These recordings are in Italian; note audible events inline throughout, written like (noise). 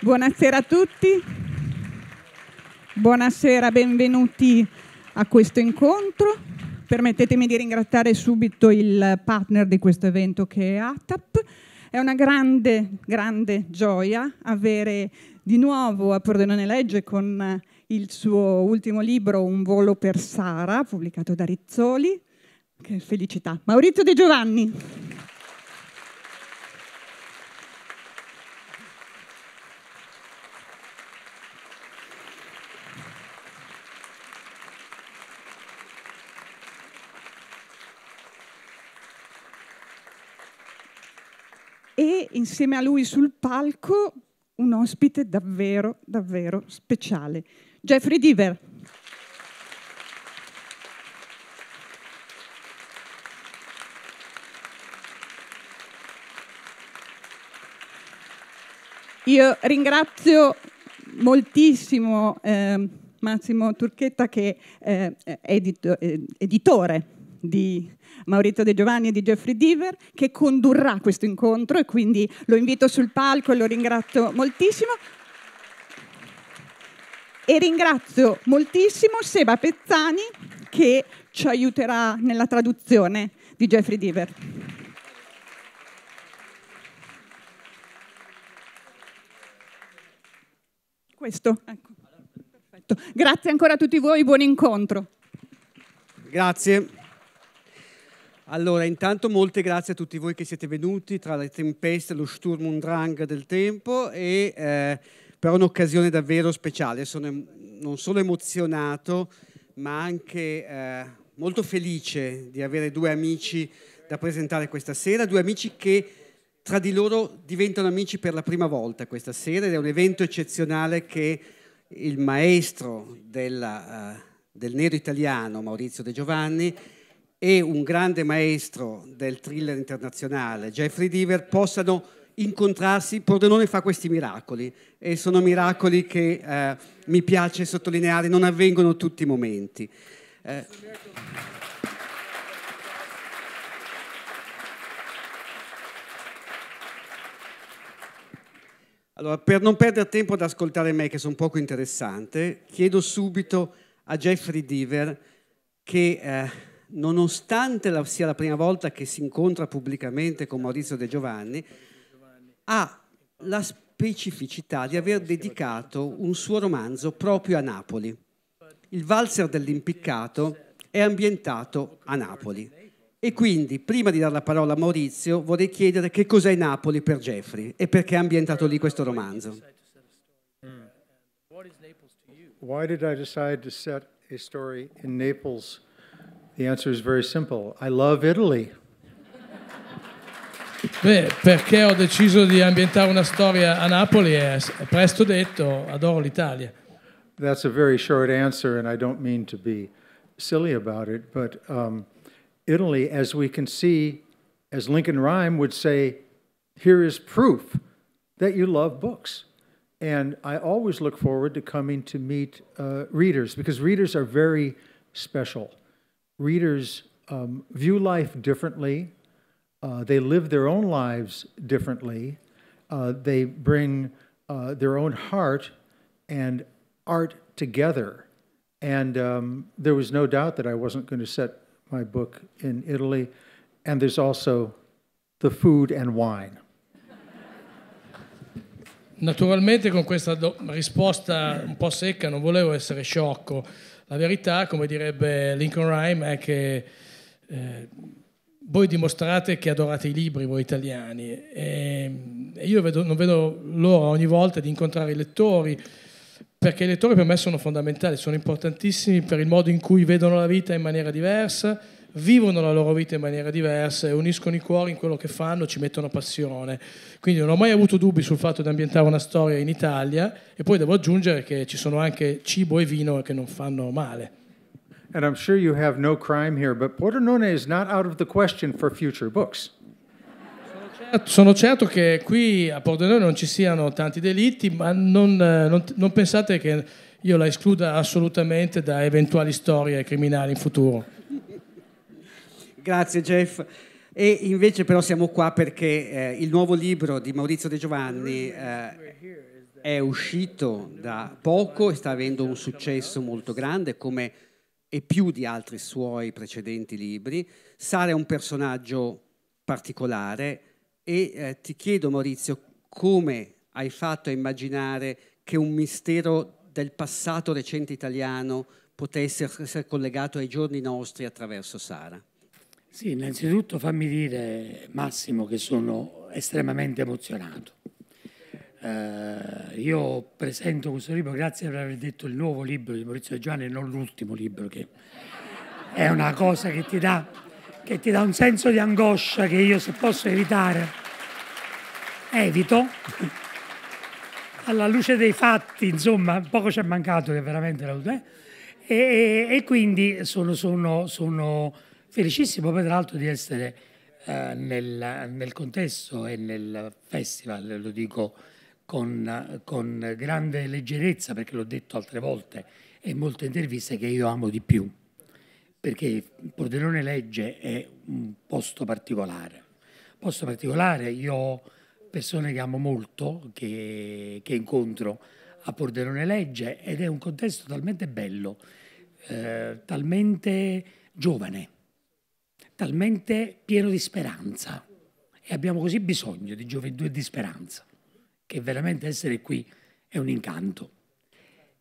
Buonasera a tutti, buonasera, benvenuti a questo incontro. Permettetemi di ringraziare subito il partner di questo evento che è ATAP. È una grande, grande gioia avere di nuovo a Pordenone Legge con il suo ultimo libro Un volo per Sara, pubblicato da Rizzoli. Che felicità. Maurizio De Giovanni. insieme a lui sul palco un ospite davvero, davvero speciale, Jeffrey Diver. Io ringrazio moltissimo eh, Massimo Turchetta che eh, è edito, eh, editore di Maurizio De Giovanni e di Jeffrey Deaver che condurrà questo incontro e quindi lo invito sul palco e lo ringrazio moltissimo. E ringrazio moltissimo Seba Pezzani che ci aiuterà nella traduzione di Jeffrey Deaver. Questo, ecco. Perfetto. Grazie ancora a tutti voi, buon incontro. Grazie. Allora, intanto molte grazie a tutti voi che siete venuti tra le tempeste, lo Sturm und Drang del tempo e eh, per un'occasione davvero speciale. Sono non solo emozionato, ma anche eh, molto felice di avere due amici da presentare questa sera, due amici che tra di loro diventano amici per la prima volta questa sera ed è un evento eccezionale che il maestro della, eh, del nero italiano Maurizio De Giovanni e un grande maestro del thriller internazionale, Jeffrey Deaver, possano incontrarsi, Pordenone fa questi miracoli e sono miracoli che eh, mi piace sottolineare, non avvengono tutti i momenti. Eh. Allora, per non perdere tempo ad ascoltare me, che sono poco interessante, chiedo subito a Jeffrey Deaver che eh, nonostante la, sia la prima volta che si incontra pubblicamente con Maurizio De Giovanni, ha la specificità di aver dedicato un suo romanzo proprio a Napoli. Il valzer dell'impiccato è ambientato a Napoli. E quindi, prima di dare la parola a Maurizio, vorrei chiedere che cos'è Napoli per Jeffrey e perché è ambientato lì questo romanzo. Why did I decide to set a story in Naples The answer is very simple. I love Italy. Beh, perché ho deciso di ambientare una storia a Napoli è presto detto, adoro l'Italia. That's a very short answer, and I don't mean to be silly about it, but um, Italy, as we can see, as Lincoln Rhyme would say, here is proof that you love books. And I always look forward to coming to meet uh, readers because readers are very special readers um, view life differently. Uh, they live their own lives differently. Uh, they bring uh, their own heart and art together. And um, there was no doubt that I wasn't going to set my book in Italy. And there's also the food and wine. Naturalmente con questa risposta un po' secca non volevo essere sciocco. La verità, come direbbe Lincoln Rhyme, è che eh, voi dimostrate che adorate i libri, voi italiani, e, ehm, e io vedo, non vedo l'ora ogni volta di incontrare i lettori, perché i lettori per me sono fondamentali, sono importantissimi per il modo in cui vedono la vita in maniera diversa, vivono la loro vita in maniera diversa e uniscono i cuori in quello che fanno, ci mettono passione. Quindi non ho mai avuto dubbi sul fatto di ambientare una storia in Italia e poi devo aggiungere che ci sono anche cibo e vino che non fanno male. And I'm sure you have no crime here, but Pordenone is not out of the question for future books. Sono certo che qui a Pordenone non ci siano tanti delitti, ma non, eh, non, non pensate che io la escluda assolutamente da eventuali storie criminali in futuro. Grazie Jeff. E invece però siamo qua perché eh, il nuovo libro di Maurizio De Giovanni eh, è uscito da poco e sta avendo un successo molto grande come e più di altri suoi precedenti libri. Sara è un personaggio particolare e eh, ti chiedo Maurizio come hai fatto a immaginare che un mistero del passato recente italiano potesse essere collegato ai giorni nostri attraverso Sara. Sì, innanzitutto fammi dire, Massimo, che sono estremamente emozionato. Eh, io presento questo libro, grazie per aver detto il nuovo libro di Maurizio Giovanni non l'ultimo libro, che è una cosa che ti, dà, che ti dà un senso di angoscia che io se posso evitare, evito. Alla luce dei fatti, insomma, poco ci è mancato che veramente la... Eh? E, e, e quindi sono, sono, sono felicissimo poi tra l'altro di essere eh, nel, nel, contesto e nel festival, lo dico con, con grande leggerezza perché l'ho detto altre volte e in molte interviste che io amo di più, perché Pordenone Legge è un posto particolare, posto particolare, io ho persone che amo molto, che, che incontro a Pordenone Legge ed è un contesto talmente bello, eh, talmente giovane talmente pieno di speranza e abbiamo così bisogno di gioventù e di speranza che veramente essere qui è un incanto.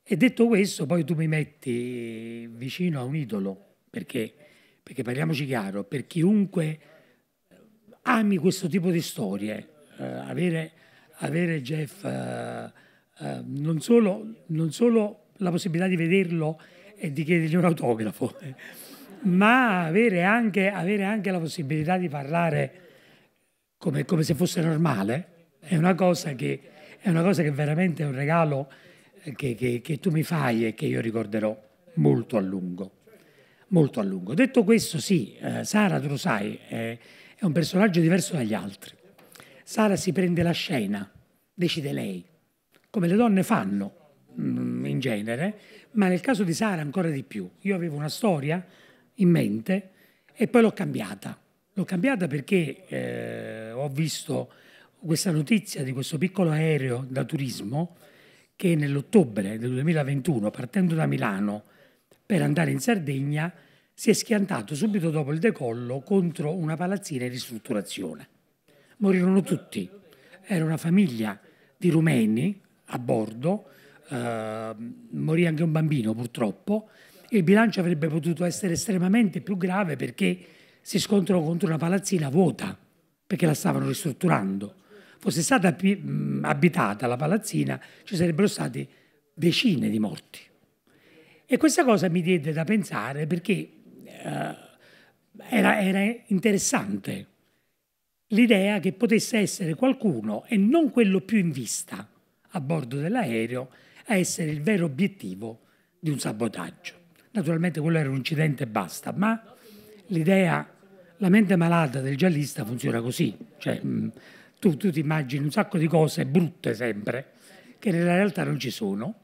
E detto questo, poi tu mi metti vicino a un idolo, perché, perché parliamoci chiaro, per chiunque ami questo tipo di storie, eh, avere, avere, Jeff eh, eh, non, solo, non, solo, la possibilità di vederlo e di chiedergli un autografo, eh, ma avere anche, avere anche, la possibilità di parlare come, come se fosse normale è una, cosa che, è una cosa che, veramente è un regalo che, che, che tu mi fai e che io ricorderò molto a lungo. Molto a lungo. Detto questo, sì, eh, Sara, tu lo sai, eh, è un personaggio diverso dagli altri. Sara si prende la scena, decide lei, come le donne fanno mh, mm, in genere, ma nel caso di Sara ancora di più. Io avevo una storia in mente e poi l'ho cambiata. L'ho cambiata perché eh, ho visto questa notizia di questo piccolo aereo da turismo che nell'ottobre del 2021, partendo da Milano per andare in Sardegna, si è schiantato subito dopo il decollo contro una palazzina in ristrutturazione. Morirono tutti. Era una famiglia di rumeni a bordo, eh, morì anche un bambino purtroppo, il bilancio avrebbe potuto essere estremamente più grave perché si scontrò contro una palazzina vuota, perché la stavano ristrutturando. Fosse stata abitata la palazzina, ci sarebbero state decine di morti. E questa cosa mi diede da pensare perché eh, era, era interessante l'idea che potesse essere qualcuno, e non quello più in vista, a bordo dell'aereo, a essere il vero obiettivo di un sabotaggio. Naturalmente quello era un incidente e basta, ma l'idea, la mente malata del giallista funziona così. Cioè, mm, tu, tu ti immagini un sacco di cose brutte sempre, che nella realtà non ci sono.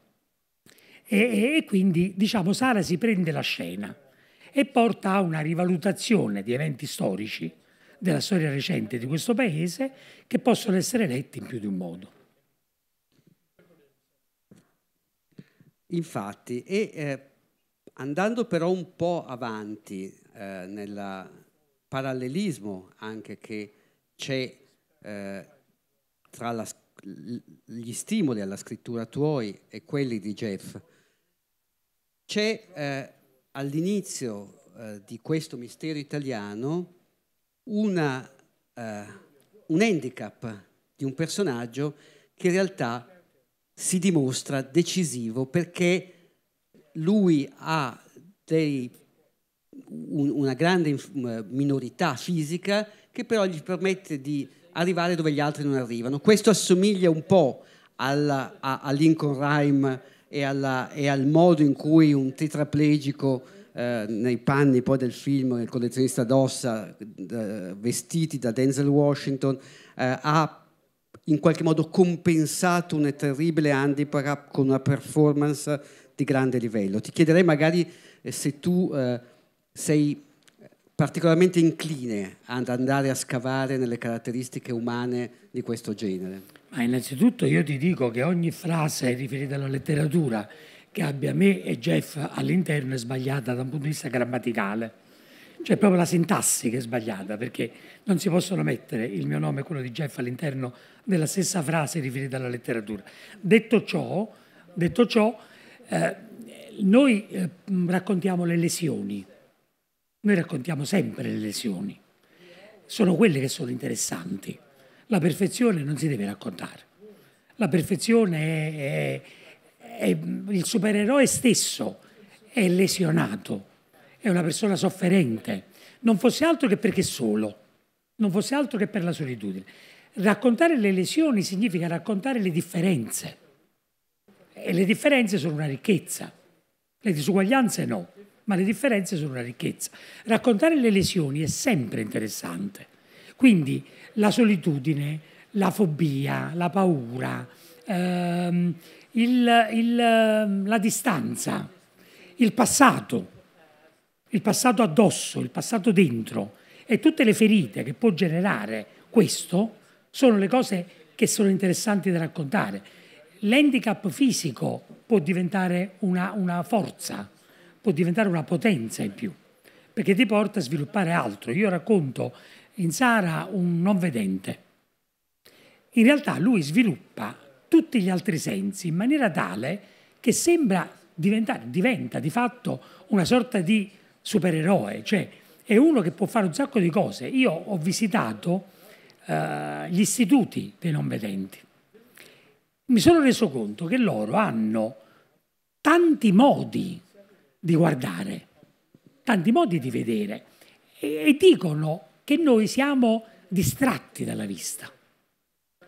E, e, e quindi, diciamo, Sara si prende la scena e porta a una rivalutazione di eventi storici della storia recente di questo paese che possono essere letti in più di un modo. Infatti, e eh, Andando però un po' avanti eh, nel parallelismo anche che c'è eh, tra la, gli stimoli alla scrittura tuoi e quelli di Jeff, c'è eh, all'inizio eh, di questo mistero italiano una, eh, un handicap di un personaggio che in realtà si dimostra decisivo perché lui ha dei, una grande minorità fisica che però gli permette di arrivare dove gli altri non arrivano. Questo assomiglia un po' alla, a, a, Lincoln Rhyme e, alla, e, al modo in cui un tetraplegico eh, nei panni poi del film Il collezionista d'ossa eh, vestiti da Denzel Washington eh, ha in qualche modo compensato un terribile handicap con una performance di grande livello. Ti chiederei magari eh, se tu eh, sei eh, particolarmente incline ad andare a scavare nelle caratteristiche umane di questo genere. Ma innanzitutto io ti dico che ogni frase riferita alla letteratura che abbia me e Jeff all'interno è sbagliata da un punto di vista grammaticale. Cioè proprio la sintassi che è sbagliata, perché non si possono mettere il mio nome e quello di Jeff all'interno della stessa frase riferita alla letteratura. Detto ciò, detto ciò eh, noi eh, raccontiamo le lesioni, noi raccontiamo sempre le lesioni, sono quelle che sono interessanti. La perfezione non si deve raccontare, la perfezione è, è, è il supereroe stesso è lesionato, è una persona sofferente, non fosse altro che perché solo, non fosse altro che per la solitudine. Raccontare le lesioni significa raccontare le differenze e le differenze sono una ricchezza, le disuguaglianze no, ma le differenze sono una ricchezza. Raccontare le lesioni è sempre interessante. Quindi la solitudine, la fobia, la paura, ehm, il, il, la distanza, il passato, il passato addosso, il passato dentro e tutte le ferite che può generare questo sono le cose che sono interessanti da raccontare l'handicap fisico può diventare una, una, forza, può diventare una potenza in più, perché ti porta a sviluppare altro. Io racconto in Sara un non vedente. In realtà lui sviluppa tutti gli altri sensi in maniera tale che sembra diventare, diventa di fatto una sorta di supereroe, cioè è uno che può fare un sacco di cose. Io ho visitato eh, gli istituti dei non vedenti mi sono reso conto che loro hanno tanti modi di guardare, tanti modi di vedere e, e dicono che noi siamo distratti dalla vista.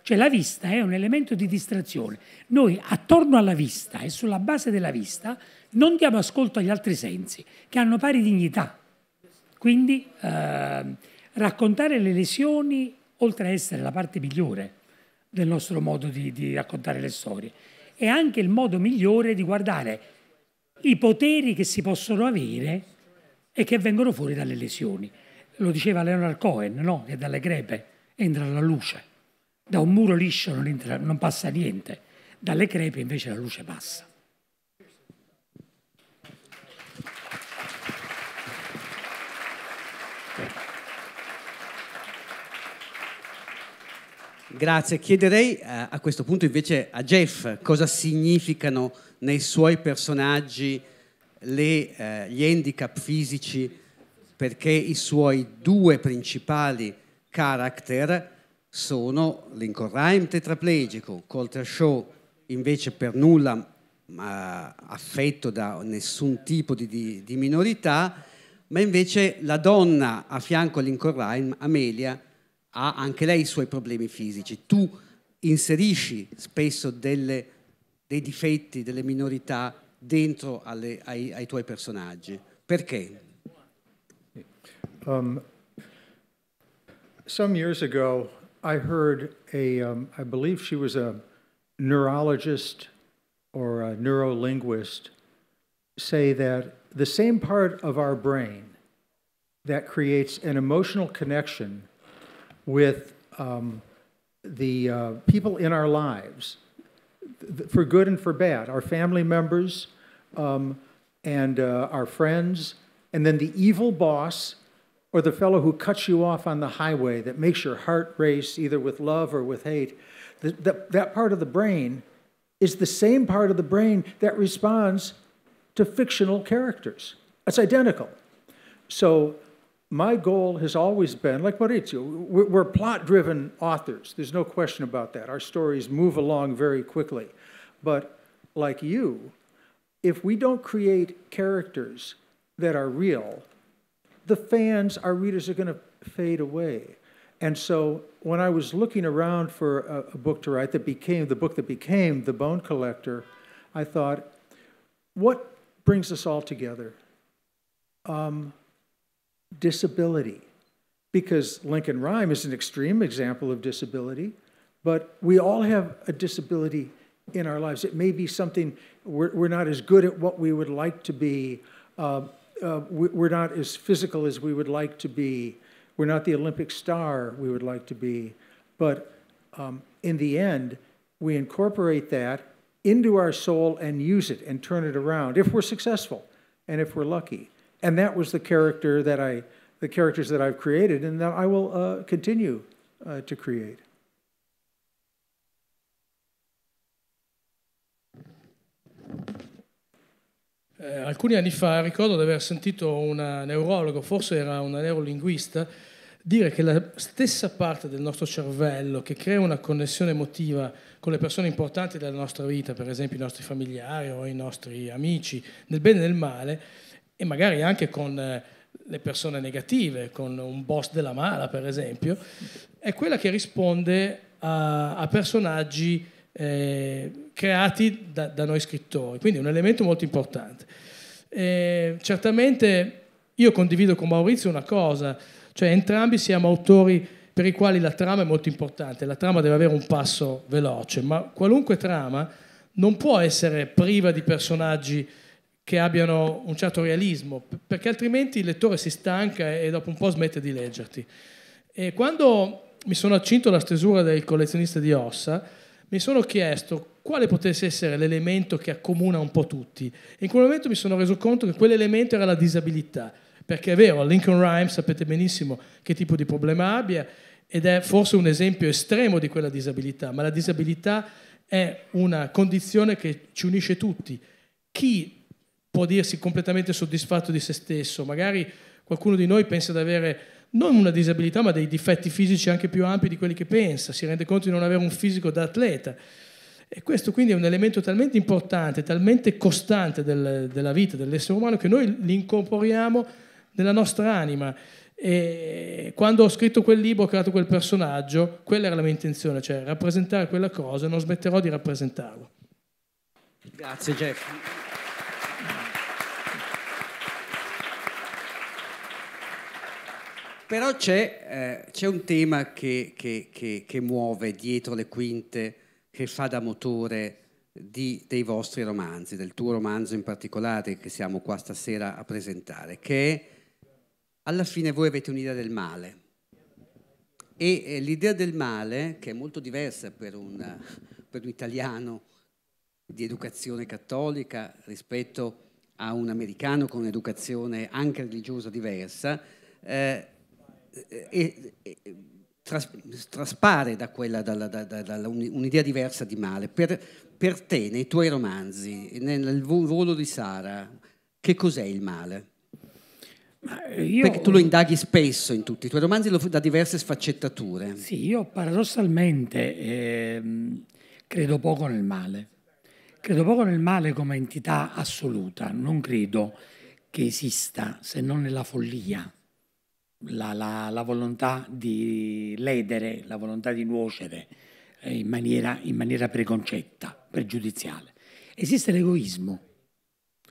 Cioè la vista è un elemento di distrazione. Noi attorno alla vista e sulla base della vista non diamo ascolto agli altri sensi, che hanno pari dignità. Quindi eh, raccontare le lesioni, oltre a essere la parte migliore del nostro modo di, di raccontare le storie. È anche il modo migliore di guardare i poteri che si possono avere e che vengono fuori dalle lesioni. Lo diceva Leonard Cohen, no? che dalle crepe entra la luce. Da un muro liscio non, entra, non passa niente, dalle crepe invece la luce passa. Grazie, chiederei eh, a questo punto invece a Jeff cosa significano nei suoi personaggi le, eh, gli handicap fisici perché i suoi due principali character sono Lincoln Rhyme tetraplegico, Colter Shaw invece per nulla ma affetto da nessun tipo di, di, di, minorità, ma invece la donna a fianco a Lincoln Rhyme, Amelia, ha anche lei i suoi problemi fisici. Tu inserisci spesso delle, dei difetti, delle minorità dentro alle, ai, ai, tuoi personaggi. Perché? Um, some years ago, I heard a, um, I believe she was a neurologist or a neurolinguist say that the same part of our brain that creates an emotional connection with um, the uh, people in our lives, for good and for bad, our family members um, and uh, our friends, and then the evil boss or the fellow who cuts you off on the highway that makes your heart race either with love or with hate. The, the, that part of the brain is the same part of the brain that responds to fictional characters. It's identical. So my goal has always been, like Maurizio, we're plot driven authors. There's no question about that. Our stories move along very quickly. But like you, if we don't create characters that are real, the fans, our readers, are going to fade away. And so when I was looking around for a, a book to write that became the book that became The Bone Collector, I thought, what brings us all together? Um, disability. Because Lincoln Rhyme is an extreme example of disability, but we all have a disability in our lives. It may be something we're, we're not as good at what we would like to be, uh, uh, we're not as physical as we would like to be, we're not the Olympic star we would like to be, but um, in the end, we incorporate that into our soul and use it and turn it around if we're successful and if we're lucky. And that was the character that I, the characters that I've created and that I will uh, continue uh, to create. Eh, alcuni anni fa ricordo di aver sentito una neurologo, forse era una neurolinguista, dire che la stessa parte del nostro cervello che crea una connessione emotiva con le persone importanti della nostra vita, per esempio i nostri familiari o i nostri amici, nel bene e nel male, e magari anche con eh, le persone negative, con un boss della mala per esempio, è quella che risponde a, a personaggi eh, creati da, da, noi scrittori, quindi è un elemento molto importante. Eh, certamente io condivido con Maurizio una cosa, cioè entrambi siamo autori per i quali la trama è molto importante, la trama deve avere un passo veloce, ma qualunque trama non può essere priva di personaggi che abbiano un certo realismo, perché altrimenti il lettore si stanca e dopo un po' smette di leggerti. E quando mi sono accinto alla stesura del collezionista di ossa, mi sono chiesto quale potesse essere l'elemento che accomuna un po' tutti. E in quel momento mi sono reso conto che quell'elemento era la disabilità, perché è vero, Lincoln Rhymes sapete benissimo che tipo di problema abbia ed è forse un esempio estremo di quella disabilità, ma la disabilità è una condizione che ci unisce tutti. Chi può dirsi completamente soddisfatto di se stesso. Magari qualcuno di noi pensa di avere non una disabilità, ma dei difetti fisici anche più ampi di quelli che pensa, si rende conto di non avere un fisico da atleta. E questo quindi è un elemento talmente importante, talmente costante del, della vita dell'essere umano che noi li incorporiamo nella nostra anima. E quando ho scritto quel libro, ho creato quel personaggio, quella era la mia intenzione, cioè rappresentare quella cosa, non smetterò di rappresentarlo. Grazie Jeff. Però c'è, eh, c'è un tema che, che, che, che, muove dietro le quinte, che fa da motore di, dei vostri romanzi, del tuo romanzo in particolare che siamo qua stasera a presentare, che è alla fine voi avete un'idea del male. E eh, l'idea del male, che è molto diversa per un, per un italiano di educazione cattolica rispetto a un americano con un'educazione anche religiosa diversa, eh, eh, eh, eh, tras, traspare da quella da, da, da, un'idea diversa di male. Per, per, te, nei tuoi romanzi, nel volo di Sara, che cos'è il male? Eh, io, Perché tu lo indaghi spesso in tutti i tuoi romanzi da diverse sfaccettature. Sì, io paradossalmente eh, credo poco nel male. Credo poco nel male come entità assoluta, non credo che esista se non nella follia la, la, la, volontà di ledere, la volontà di nuocere eh, in, maniera, in maniera preconcetta, pregiudiziale. Esiste l'egoismo,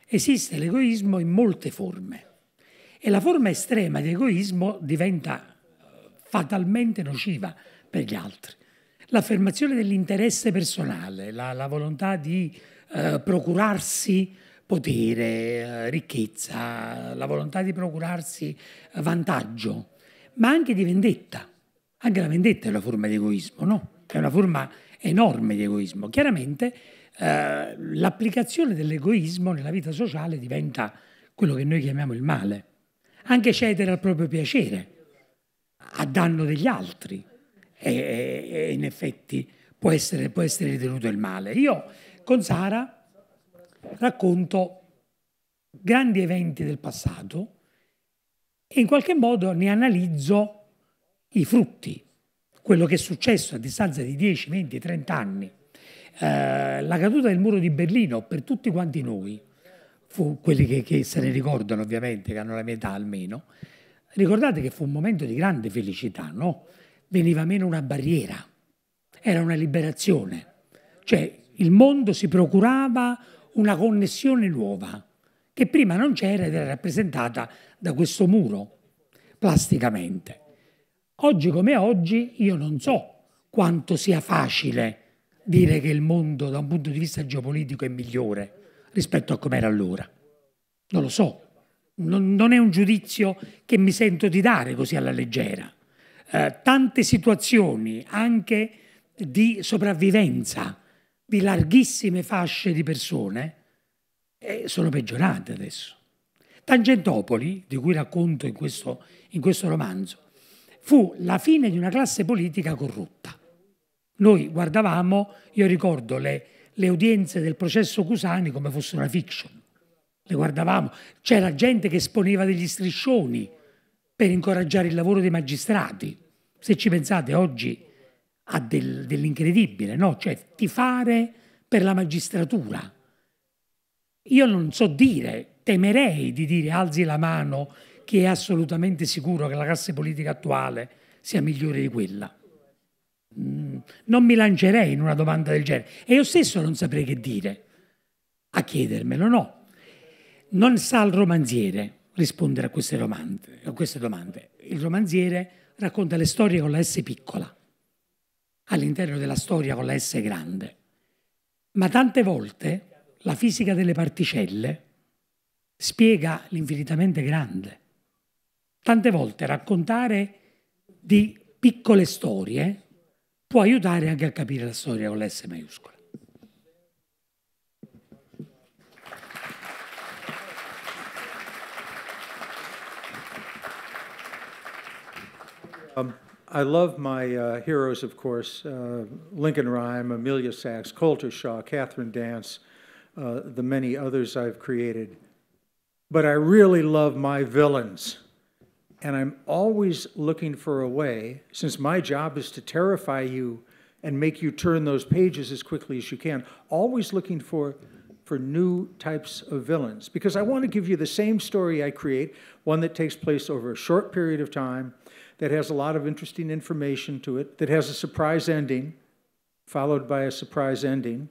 esiste l'egoismo in molte forme e la forma estrema di egoismo diventa eh, fatalmente nociva per gli altri. L'affermazione dell'interesse personale, la, la, volontà di eh, procurarsi potere, eh, ricchezza, la volontà di procurarsi eh, vantaggio, ma anche di vendetta. Anche la vendetta è una forma di egoismo, no? È una forma enorme di egoismo. Chiaramente eh, l'applicazione dell'egoismo nella vita sociale diventa quello che noi chiamiamo il male. Anche cedere al proprio piacere, a danno degli altri, e, e in effetti può essere, può essere ritenuto il male. Io con Sara racconto grandi eventi del passato e in qualche modo ne analizzo i frutti, quello che è successo a distanza di 10, 20, 30 anni. Eh, la caduta del muro di Berlino per tutti quanti noi, fu quelli che, che se ne ricordano ovviamente, che hanno la metà almeno, ricordate che fu un momento di grande felicità, no? Veniva meno una barriera, era una liberazione, cioè il mondo si procurava una connessione nuova che prima non c'era ed era rappresentata da questo muro plasticamente. Oggi come oggi io non so quanto sia facile dire che il mondo da un punto di vista geopolitico è migliore rispetto a come era allora. Non lo so, non, non, è un giudizio che mi sento di dare così alla leggera. Eh, tante situazioni anche di sopravvivenza di larghissime fasce di persone eh, sono peggiorate adesso. Tangentopoli, di cui racconto in questo, in questo romanzo, fu la fine di una classe politica corrotta. Noi guardavamo, io ricordo le, le udienze del processo Cusani come fosse una fiction. Le guardavamo, c'era gente che esponeva degli striscioni per incoraggiare il lavoro dei magistrati. Se ci pensate oggi ha del, dell'incredibile, no? cioè ti fare per la magistratura. Io non so dire, temerei di dire alzi la mano che è assolutamente sicuro che la classe politica attuale sia migliore di quella. Mm, non mi lancerei in una domanda del genere e io stesso non saprei che dire. A chiedermelo no. Non sa il romanziere rispondere a queste, romante, a queste domande. Il romanziere racconta le storie con la S piccola all'interno della storia con la S grande. Ma tante volte la fisica delle particelle spiega l'infinitamente grande. Tante volte raccontare di piccole storie può aiutare anche a capire la storia con la S maiuscola. Um. I love my uh, heroes, of course, uh, Lincoln Rhyme, Amelia Sachs, Coulter Shaw, Catherine Dance, uh, the many others I've created. But I really love my villains. And I'm always looking for a way, since my job is to terrify you and make you turn those pages as quickly as you can, always looking for for new types of villains because I want to give you the same story I create, one that takes place over a short period of time that has a lot of interesting information to it, that has a surprise ending, followed by a surprise ending,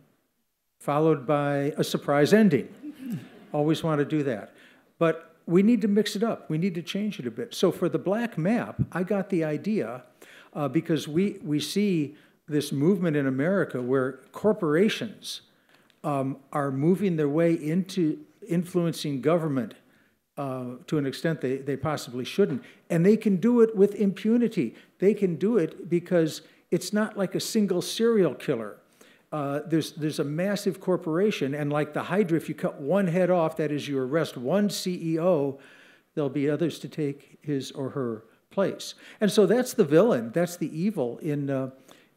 followed by a surprise ending. (laughs) Always want to do that. But we need to mix it up. We need to change it a bit. So for the black map, I got the idea uh, because we, we see this movement in America where corporations um, are moving their way into influencing government uh, to an extent they, they possibly shouldn't. And they can do it with impunity. They can do it because it's not like a single serial killer. Uh, there's, there's a massive corporation, and like the Hydra, if you cut one head off, that is, you arrest one CEO, there'll be others to take his or her place. And so that's the villain, that's the evil in, uh,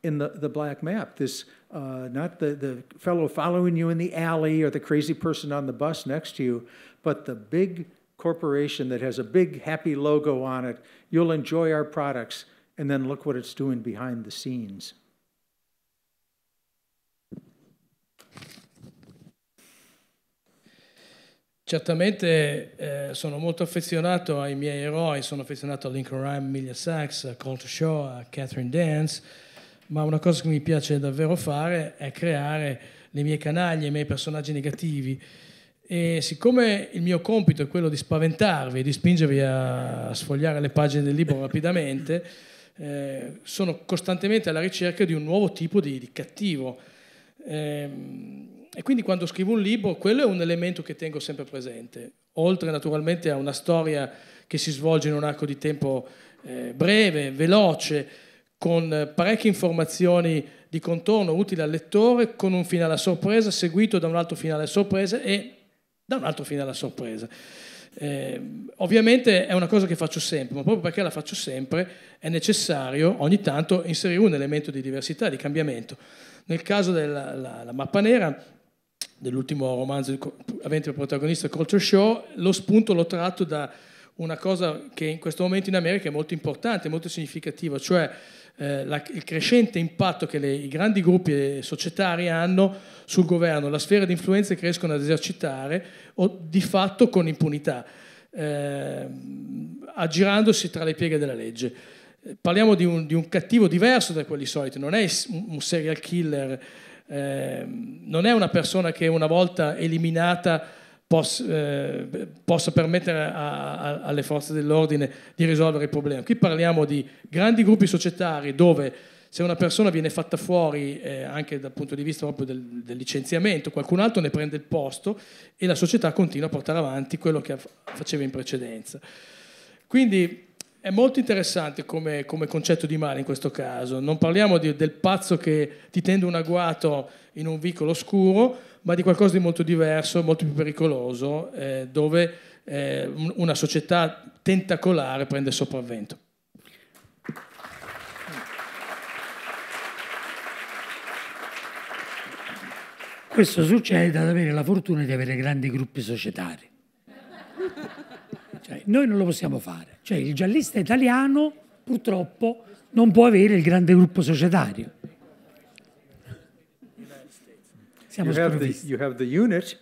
in the, the black map. This, uh, not the, the fellow following you in the alley or the crazy person on the bus next to you, but the big corporation that has a big happy logo on it. You'll enjoy our products, and then look what it's doing behind the scenes. Certamente eh, sono molto affezionato ai miei eroi, sono affezionato a Lincoln Rhyme, Emilia Sachs, a Colter Shaw, a Catherine Dance, ma una cosa che mi piace davvero fare è creare le mie canaglie, i miei personaggi negativi. E siccome il mio compito è quello di spaventarvi, e di spingervi a sfogliare le pagine del libro rapidamente, (laughs) eh, sono costantemente alla ricerca di un nuovo tipo di, di cattivo. Eh, e quindi quando scrivo un libro, quello è un elemento che tengo sempre presente, oltre naturalmente a una storia che si svolge in un arco di tempo eh, breve, veloce, con parecchie informazioni di contorno utili al lettore, con un finale a sorpresa, seguito da un altro finale a sorpresa e da un altro finale alla sorpresa. Eh, ovviamente è una cosa che faccio sempre, ma proprio perché la faccio sempre è necessario ogni tanto inserire un elemento di diversità, di cambiamento. Nel caso della la, la mappa nera, dell'ultimo romanzo avente il protagonista Culture Show, lo spunto l'ho tratto da una cosa che in questo momento in America è molto importante, molto significativa, cioè eh, la, il crescente impatto che le, i grandi gruppi eh, societari hanno sul governo, la sfera di influenze che riescono ad esercitare o, di fatto con impunità, eh, aggirandosi tra le pieghe della legge. Parliamo di un, di un cattivo diverso da quelli soliti, non è un serial killer, eh, non è una persona che una volta eliminata possa, eh, possa permettere a, a, alle forze dell'ordine di risolvere il problema. Qui parliamo di grandi gruppi societari dove se una persona viene fatta fuori eh, anche dal punto di vista proprio del, del, licenziamento, qualcun altro ne prende il posto e la società continua a portare avanti quello che faceva in precedenza. Quindi è molto interessante come, come concetto di male in questo caso. Non parliamo di, del pazzo che ti tende un agguato in un vicolo scuro, ma di qualcosa di molto diverso, molto più pericoloso, eh, dove eh, una società tentacolare prende sopravvento. Questo succede ad avere la fortuna di avere grandi gruppi societari. Cioè, noi non lo possiamo fare. Cioè, il giallista italiano purtroppo non può avere il grande gruppo societario. Siamo you have, the, you have the unit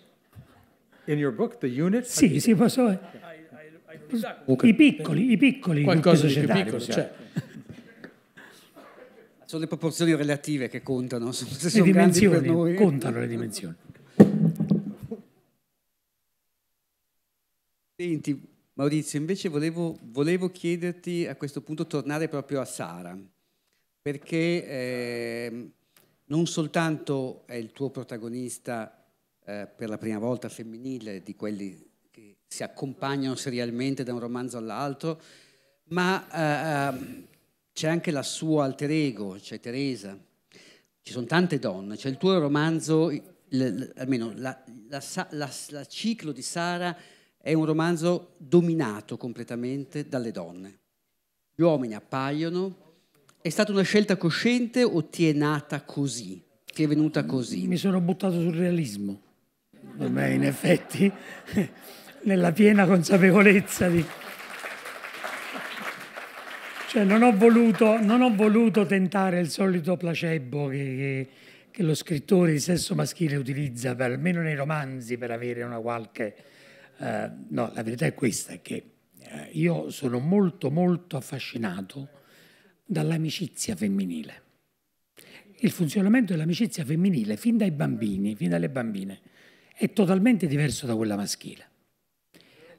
in your book, the unit? Sì, sì, posso... I, I, I, I piccoli, i piccoli. Qualcosa di piccolo, cioè. Sono le proporzioni relative che contano. Se le sono dimensioni, noi... contano le dimensioni. Senti, Maurizio, invece volevo, volevo, chiederti a questo punto tornare proprio a Sara, perché... Eh, non soltanto è il tuo protagonista eh, per la prima volta femminile di quelli che si accompagnano serialmente da un romanzo all'altro, ma eh, ehm, c'è anche la sua alter ego, c'è Teresa, ci sono tante donne, c'è il tuo romanzo, almeno la, la, la, la ciclo di Sara è un romanzo dominato completamente dalle donne. Gli uomini appaiono, è stata una scelta cosciente o ti è nata così? Ti è venuta così? Mi sono buttato sul realismo, per in effetti, (laughs) nella piena consapevolezza di... Cioè non ho voluto, non ho voluto tentare il solito placebo che, che, che lo scrittore di sesso maschile utilizza, per, almeno nei romanzi, per avere una qualche... Uh, no, la verità è questa, è che eh, io sono molto molto affascinato dall'amicizia femminile. Il funzionamento dell'amicizia femminile fin dai bambini, fin dalle bambine, è totalmente diverso da quella maschile.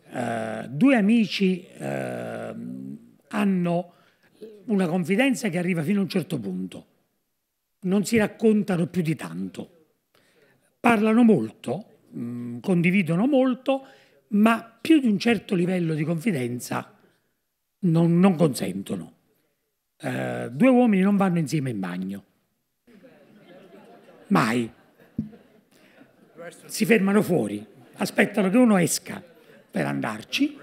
Uh, due amici uh, hanno una confidenza che arriva fino a un certo punto, non si raccontano più di tanto, parlano molto, mh, mm, condividono molto, ma più di un certo livello di confidenza non, non consentono. Eh, due uomini non vanno insieme in bagno. Mai. Si fermano fuori, aspettano che uno esca per andarci.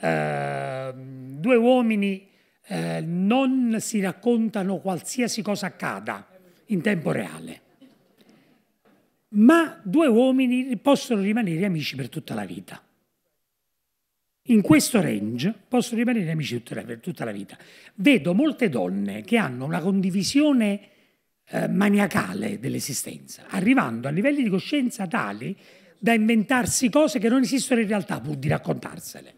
Eh, due uomini eh, non si raccontano qualsiasi cosa accada in tempo reale, ma due uomini possono rimanere amici per tutta la vita. In questo range posso rimanere amici tutta la, per tutta la vita. Vedo molte donne che hanno una condivisione eh, maniacale dell'esistenza, arrivando a livelli di coscienza tali da inventarsi cose che non esistono in realtà pur di raccontarsele.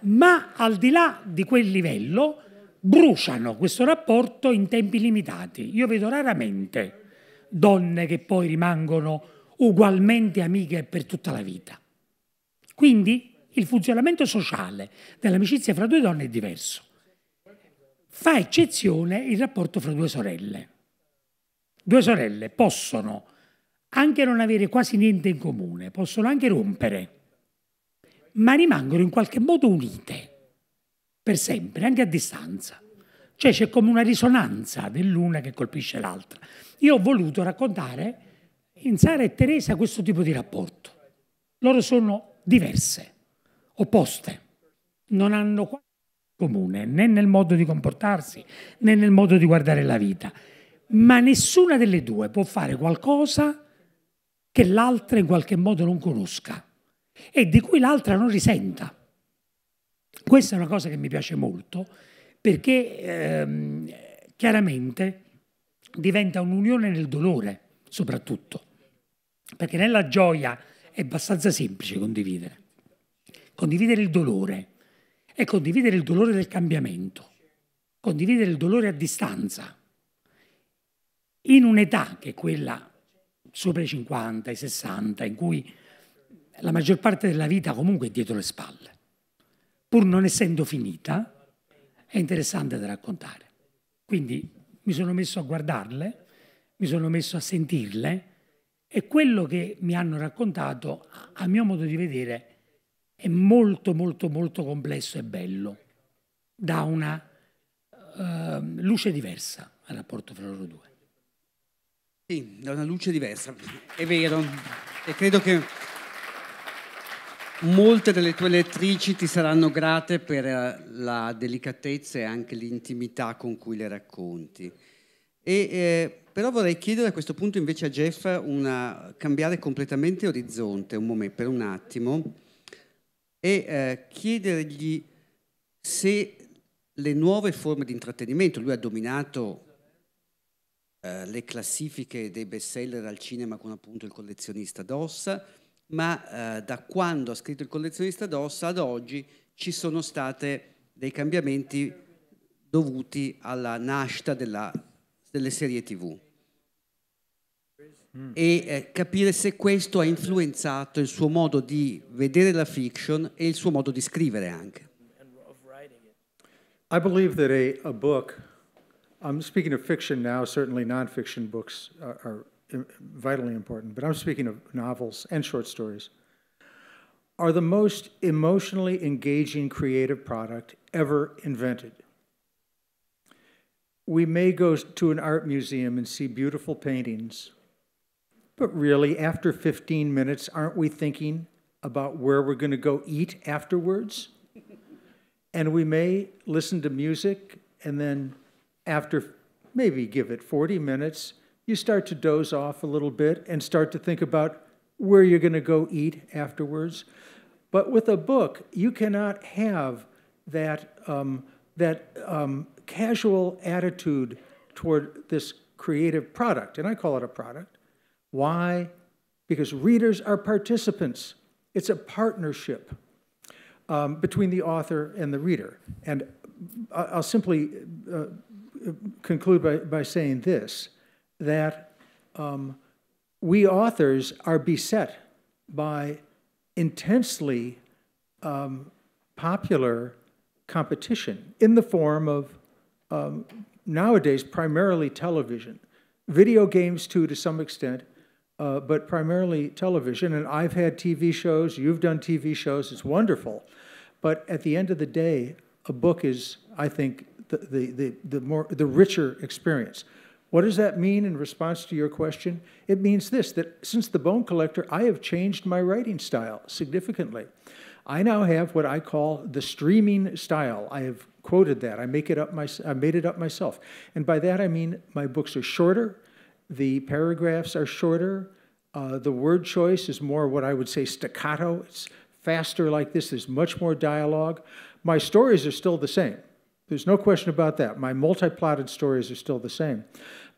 Ma al di là di quel livello bruciano questo rapporto in tempi limitati. Io vedo raramente donne che poi rimangono ugualmente amiche per tutta la vita. Quindi il funzionamento sociale dell'amicizia fra due donne è diverso. Fa eccezione il rapporto fra due sorelle. Due sorelle possono anche non avere quasi niente in comune, possono anche rompere, ma rimangono in qualche modo unite per sempre, anche a distanza. Cioè c'è come una risonanza dell'una che colpisce l'altra. Io ho voluto raccontare in Sara e Teresa questo tipo di rapporto. Loro sono diverse opposte, non hanno qualcosa in comune né nel modo di comportarsi né nel modo di guardare la vita, ma nessuna delle due può fare qualcosa che l'altra in qualche modo non conosca e di cui l'altra non risenta. Questa è una cosa che mi piace molto perché ehm, chiaramente diventa un'unione nel dolore soprattutto, perché nella gioia è abbastanza semplice condividere condividere il dolore e condividere il dolore del cambiamento, condividere il dolore a distanza, in un'età che è quella sopra i 50, i 60, in cui la maggior parte della vita comunque è dietro le spalle, pur non essendo finita, è interessante da raccontare. Quindi mi sono messo a guardarle, mi sono messo a sentirle e quello che mi hanno raccontato, a mio modo di vedere, è è molto molto molto complesso e bello, dà una uh, luce diversa al rapporto fra loro due. Sì, da una luce diversa, è vero. E credo che molte delle tue lettrici ti saranno grate per eh, la delicatezza e anche l'intimità con cui le racconti. E, eh, però vorrei chiedere a questo punto invece a Jeff una, cambiare completamente orizzonte un momento, per un attimo e eh, chiedergli se le nuove forme di intrattenimento, lui ha dominato eh, le classifiche dei bestseller al cinema con appunto il collezionista d'ossa, ma eh, da quando ha scritto il collezionista d'ossa ad oggi ci sono stati dei cambiamenti dovuti alla nascita della, delle serie tv. Mm. E eh, capire se questo ha influenzato il suo modo di vedere la fiction e il suo modo di scrivere anche. I believe that a, a book, I'm speaking of fiction now, certainly non-fiction books are, are vitally important, but I'm speaking of novels and short stories, are the most emotionally engaging creative product ever invented. We may go to an art museum and see beautiful paintings but really, after 15 minutes, aren't we thinking about where we're going to go eat afterwards? and we may listen to music, and then after maybe give it 40 minutes, you start to doze off a little bit and start to think about where you're going to go eat afterwards. But with a book, you cannot have that, um, that um, casual attitude toward this creative product, and I call it a product, why? Because readers are participants. It's a partnership um, between the author and the reader. And I'll simply uh, conclude by, by saying this, that um, we authors are beset by intensely um, popular competition in the form of um, nowadays primarily television, video games too to some extent, uh, but primarily television. And I've had TV shows, you've done TV shows, it's wonderful. But at the end of the day, a book is, I think, the, the, the, the, more, the richer experience. What does that mean in response to your question? It means this that since The Bone Collector, I have changed my writing style significantly. I now have what I call the streaming style. I have quoted that. I make it up my, I made it up myself. And by that I mean my books are shorter, the paragraphs are shorter. Uh, the word choice is more what I would say staccato. It's faster like this. There's much more dialogue. My stories are still the same. There's no question about that. My multi-plotted stories are still the same.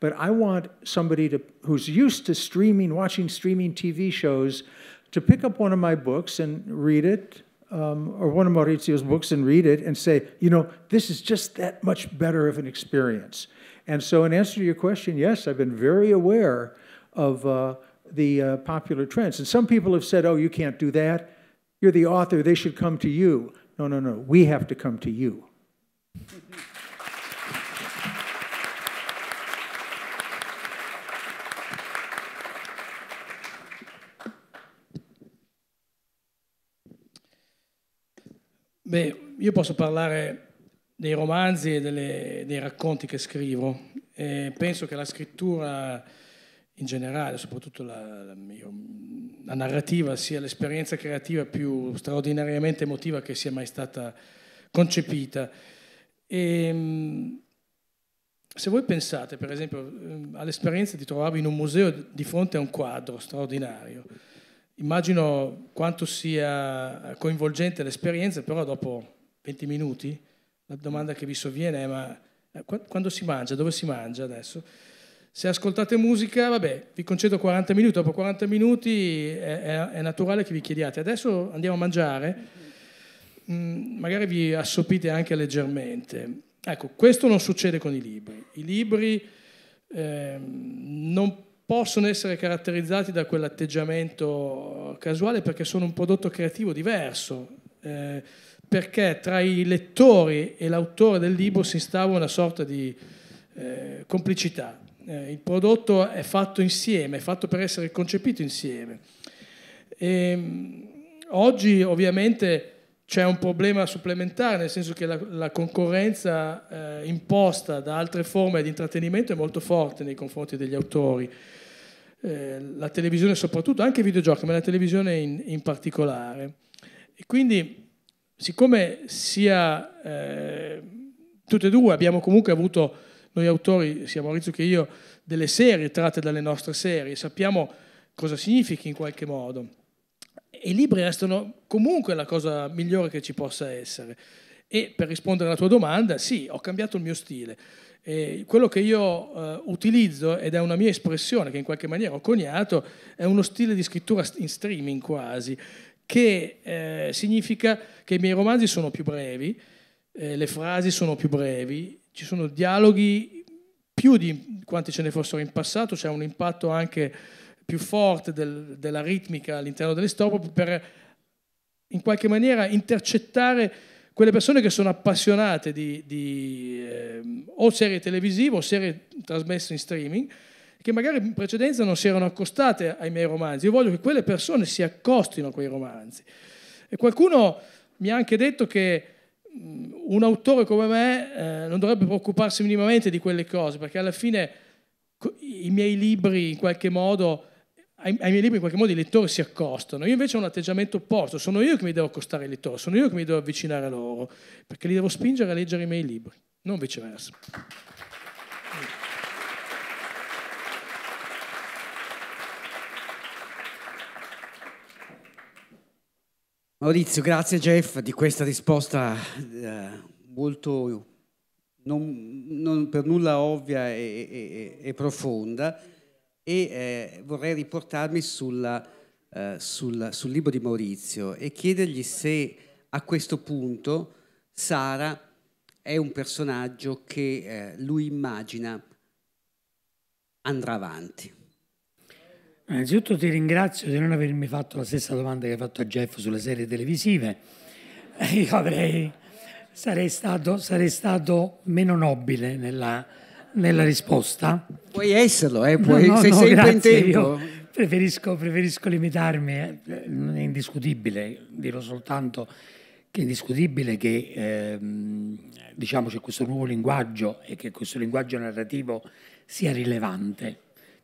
But I want somebody to, who's used to streaming, watching streaming TV shows, to pick up one of my books and read it, um, or one of Maurizio's books and read it and say, you know, this is just that much better of an experience. And so, in answer to your question, yes, I've been very aware of uh, the uh, popular trends. And some people have said, oh, you can't do that. You're the author, they should come to you. No, no, no, we have to come to you. Beh, io posso parlare dei romanzi e delle, dei racconti che scrivo. E penso che la scrittura in generale, soprattutto la, la, mio, la narrativa, sia l'esperienza creativa più straordinariamente emotiva che sia mai stata concepita. E, ehm, se voi pensate, per esempio, ehm, all'esperienza di trovarvi in un museo di fronte a un quadro straordinario, Immagino quanto sia coinvolgente l'esperienza, però dopo 20 minuti la domanda che vi sovviene è ma eh, quando si mangia, dove si mangia adesso? Se ascoltate musica, vabbè, vi concedo 40 minuti, dopo 40 minuti è, è, è naturale che vi chiediate adesso andiamo a mangiare, mm, magari vi assopite anche leggermente. Ecco, questo non succede con i libri. I libri eh, non possono essere caratterizzati da quell'atteggiamento casuale perché sono un prodotto creativo diverso, eh, perché tra i lettori e l'autore del libro si instaura una sorta di eh, complicità. Eh, il prodotto è fatto insieme, è fatto per essere concepito insieme. E, ehm, oggi ovviamente c'è un problema supplementare, nel senso che la, la concorrenza eh, imposta da altre forme di intrattenimento è molto forte nei confronti degli autori. Eh, la televisione soprattutto, anche i videogiochi, ma la televisione in, in particolare. E quindi, siccome sia eh, tutte e due abbiamo comunque avuto, noi autori, sia Maurizio che io, delle serie tratte dalle nostre serie, sappiamo cosa significhi in qualche modo e i libri restano comunque la cosa migliore che ci possa essere. E per rispondere alla tua domanda, sì, ho cambiato il mio stile. E quello che io eh, utilizzo, ed è una mia espressione che in qualche maniera ho coniato, è uno stile di scrittura in streaming quasi, che eh, significa che i miei romanzi sono più brevi, eh, le frasi sono più brevi, ci sono dialoghi più di quanti ce ne fossero in passato, c'è un impatto anche più forte del, della ritmica all'interno delle dell'estopo per in qualche maniera intercettare quelle persone che sono appassionate di, di eh, o serie televisive o serie trasmesse in streaming che magari in precedenza non si erano accostate ai miei romanzi. Io voglio che quelle persone si accostino a quei romanzi. E qualcuno mi ha anche detto che mm, un autore come me eh, non dovrebbe preoccuparsi minimamente di quelle cose, perché alla fine i miei libri in qualche modo ai, miei libri in qualche modo i lettori si accostano, io invece ho un atteggiamento opposto, sono io che mi devo accostare ai lettori, sono io che mi devo avvicinare a loro, perché li devo spingere a leggere i miei libri, non viceversa. Maurizio, grazie Jeff di questa risposta eh, molto non, non, per nulla ovvia e, e, e profonda e eh, vorrei riportarmi sulla, eh, sul, sul libro di Maurizio e chiedergli se a questo punto Sara è un personaggio che eh, lui immagina andrà avanti. Innanzitutto ti ringrazio di non avermi fatto la stessa domanda che hai fatto a Jeff sulle serie televisive. (laughs) Io avrei, sarei, stato, sarei stato meno nobile nella, nella risposta. Puoi esserlo, eh, puoi, no, no, sei no, sempre in tempo. Preferisco, preferisco, limitarmi, eh, è indiscutibile, dirò soltanto che è indiscutibile che ehm, diciamo, c'è questo nuovo linguaggio e che questo linguaggio narrativo sia rilevante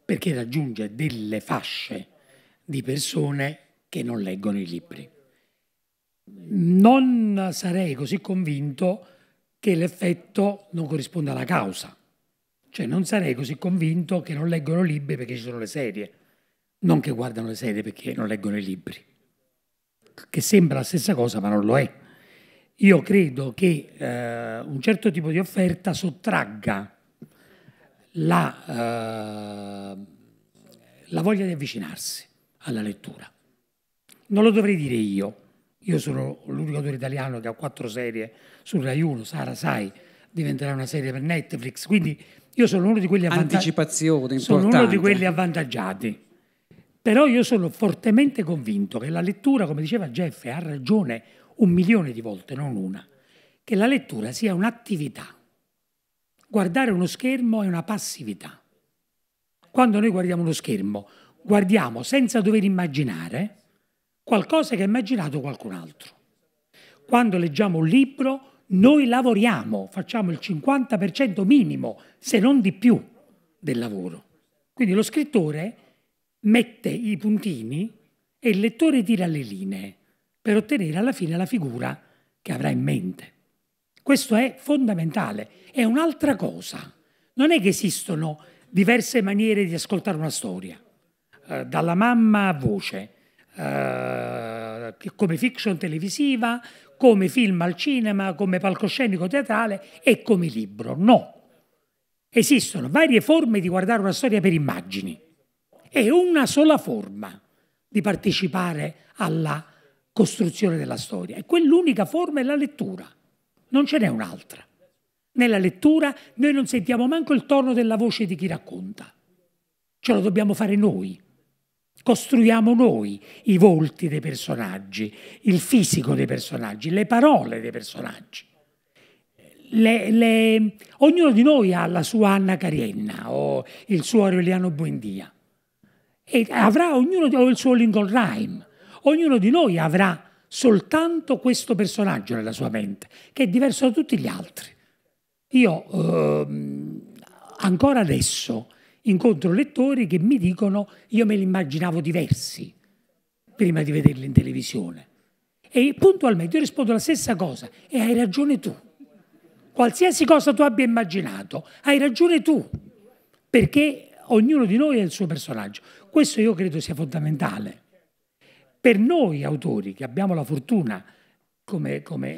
perché raggiunge delle fasce di persone che non leggono i libri. Non sarei così convinto che l'effetto non corrisponda alla causa. Cioè non sarei così convinto che non leggono libri perché ci sono le serie, non che guardano le serie perché non leggono i libri, che sembra la stessa cosa ma non lo è. Io credo che eh, un certo tipo di offerta sottragga la, eh, la voglia di avvicinarsi alla lettura. Non lo dovrei dire io, io sono l'unico autore italiano che ha quattro serie su Rai 1, Sara sai, diventerà una serie per Netflix, quindi io sono uno di quelli avvantaggiati. Sono uno di quelli avvantaggiati. Però io sono fortemente convinto che la lettura, come diceva Jeff, ha ragione un milione di volte, non una, che la lettura sia un'attività. Guardare uno schermo è una passività. Quando noi guardiamo uno schermo, guardiamo senza dover immaginare qualcosa che ha immaginato qualcun altro. Quando leggiamo un libro, noi lavoriamo, facciamo il 50% minimo, se non di più, del lavoro. Quindi lo scrittore mette i puntini e il lettore tira le linee per ottenere alla fine la figura che avrà in mente. Questo è fondamentale. È un'altra cosa. Non è che esistono diverse maniere di ascoltare una storia, eh, dalla mamma a voce, eh, eh, come fiction televisiva, come film al cinema, come palcoscenico teatrale e come libro. No. Esistono varie forme di guardare una storia per immagini. È una sola forma di partecipare alla costruzione della storia. E quell'unica forma è la lettura. Non ce n'è un'altra. Nella lettura noi non sentiamo manco il tono della voce di chi racconta. Ce lo dobbiamo fare noi costruiamo noi i volti dei personaggi, il fisico dei personaggi, le parole dei personaggi. Le, le... ognuno di noi ha la sua Anna Carienna o il suo Aureliano Buendia e avrà ognuno di, o il suo Lincoln Rhyme. Ognuno di noi avrà soltanto questo personaggio nella sua mente, che è diverso da tutti gli altri. Io ehm, ancora adesso incontro lettori che mi dicono io me li immaginavo diversi prima di vederli in televisione. E puntualmente io rispondo la stessa cosa e hai ragione tu. Qualsiasi cosa tu abbia immaginato, hai ragione tu, perché ognuno di noi è il suo personaggio. Questo io credo sia fondamentale. Per noi autori che abbiamo la fortuna, come, come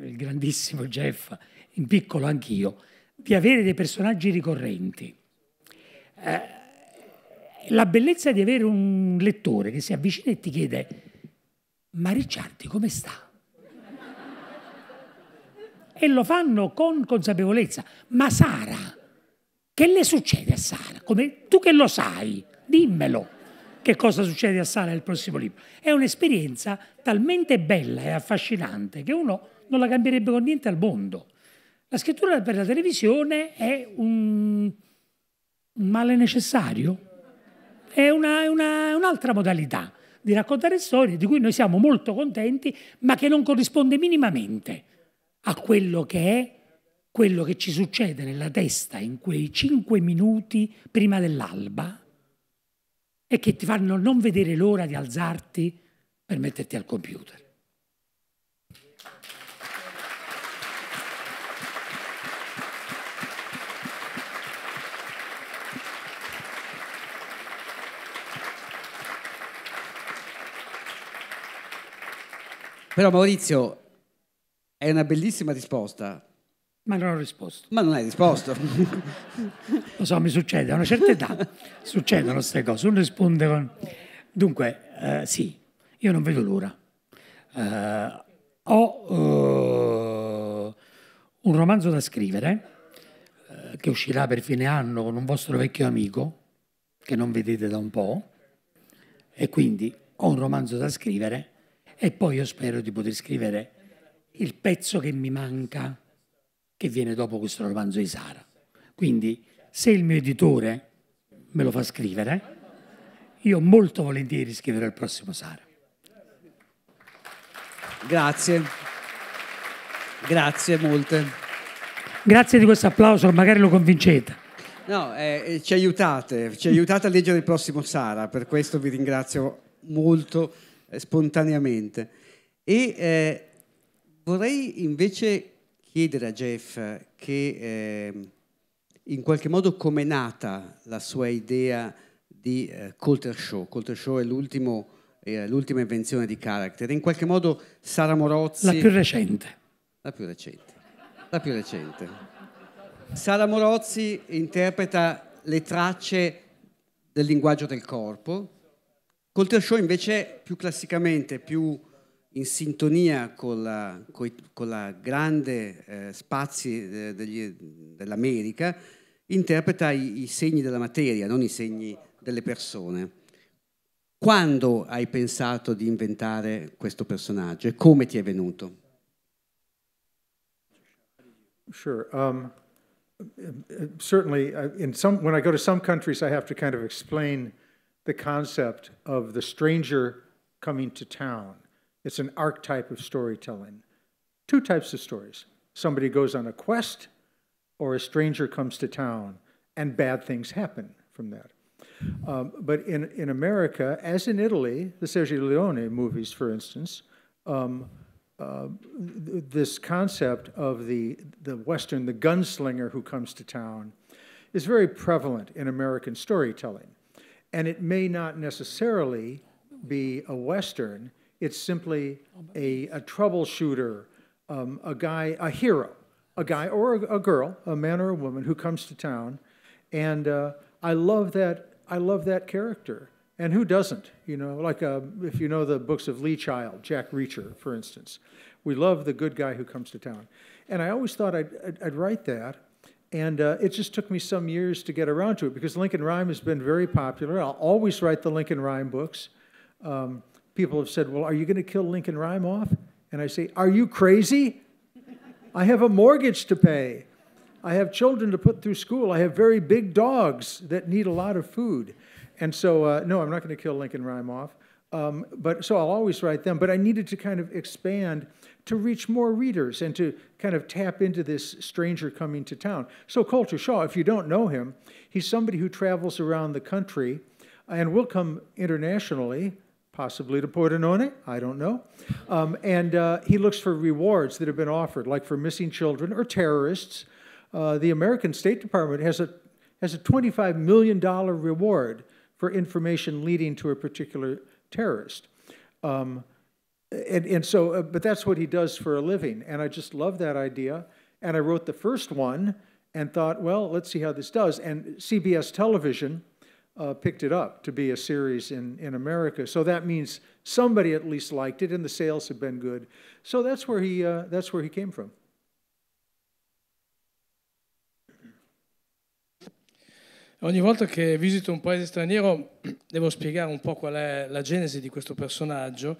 eh, il grandissimo Jeff, in piccolo anch'io, di avere dei personaggi ricorrenti, eh, la bellezza di avere un lettore che si avvicina e ti chiede ma Ricciardi come sta? e lo fanno con consapevolezza. Ma Sara, che le succede a Sara? Come, tu che lo sai, dimmelo che cosa succede a Sara nel prossimo libro. È un'esperienza talmente bella e affascinante che uno non la cambierebbe con niente al mondo. La scrittura per la televisione è un, un male necessario. È, una, è una, un'altra modalità di raccontare storie di cui noi siamo molto contenti, ma che non corrisponde minimamente a quello che è quello che ci succede nella testa in quei cinque minuti prima dell'alba e che ti fanno non vedere l'ora di alzarti per metterti al computer. Però Maurizio, è una bellissima risposta. Ma non ho risposto. Ma non hai risposto. (laughs) Lo so, mi succede, a una certa età succedono queste cose. Uno risponde con... Dunque, eh, sì, io non vedo l'ora. Eh, ho eh, un romanzo da scrivere eh, che uscirà per fine anno con un vostro vecchio amico che non vedete da un po' e quindi ho un romanzo da scrivere e poi io spero di poter scrivere il pezzo che mi manca, che viene dopo questo romanzo di Sara. Quindi se il mio editore me lo fa scrivere, io molto volentieri scriverò il prossimo Sara. Grazie, grazie molte. Grazie di questo applauso, magari lo convincete. No, eh, eh ci aiutate, ci aiutate a leggere il prossimo Sara, per questo vi ringrazio molto spontaneamente. E eh, vorrei invece chiedere a Jeff che eh, in qualche modo come è nata la sua idea di eh, Coulter Show. Coulter Show è l'ultimo, eh, l'ultima invenzione di Character. In qualche modo Sara Morozzi... La più recente. La più recente. La più recente. Sara Morozzi interpreta le tracce del linguaggio del corpo Col Show invece più classicamente, più in sintonia con la, con la grande eh, spazi eh, dell'America, interpreta i, i, segni della materia, non i segni delle persone. Quando hai pensato di inventare questo personaggio e come ti è venuto? Sure. Um, uh, uh, certainly, uh, in some, when I go to some countries, I have to kind of explain the concept of the stranger coming to town. It's an archetype of storytelling. Two types of stories somebody goes on a quest, or a stranger comes to town, and bad things happen from that. Um, but in, in America, as in Italy, the Sergio Leone movies, for instance, um, uh, th this concept of the, the Western, the gunslinger who comes to town, is very prevalent in American storytelling. And it may not necessarily be a Western, it's simply a, a troubleshooter, um, a guy, a hero, a guy or a, a, girl, a man or a woman who comes to town. And uh, I love that. I love that character. And who doesn't? You know, like uh, if you know the books of Lee Child, Jack Reacher, for instance. We love the good guy who comes to town. And I always thought I'd, I'd, I'd write that and uh, it just took me some years to get around to it because Lincoln Rhyme has been very popular. I'll always write the Lincoln Rhyme books. Um, people have said, Well, are you going to kill Lincoln Rhyme off? And I say, Are you crazy? I have a mortgage to pay. I have children to put through school. I have very big dogs that need a lot of food. And so, uh, no, I'm not going to kill Lincoln Rhyme off. Um, but so I'll always write them. But I needed to kind of expand to reach more readers and to kind of tap into this stranger coming to town. So Colter Shaw, if you don't know him, he's somebody who travels around the country and will come internationally, possibly to Portonone. I don't know. Um, and uh, he looks for rewards that have been offered, like for missing children or terrorists. Uh, the American State Department has a, has a $25 million reward for information leading to a particular terrorist. Um, and, and so, uh, but that's what he does for a living. And I just love that idea. And I wrote the first one and thought, well, let's see how this does. And CBS television uh, picked it up to be a series in, in America. So that means somebody at least liked it and the sales have been good. So that's where he, uh, that's where he came from. Ogni volta che visito un paese straniero (clears throat) devo spiegare un po' qual è la genesi di questo personaggio,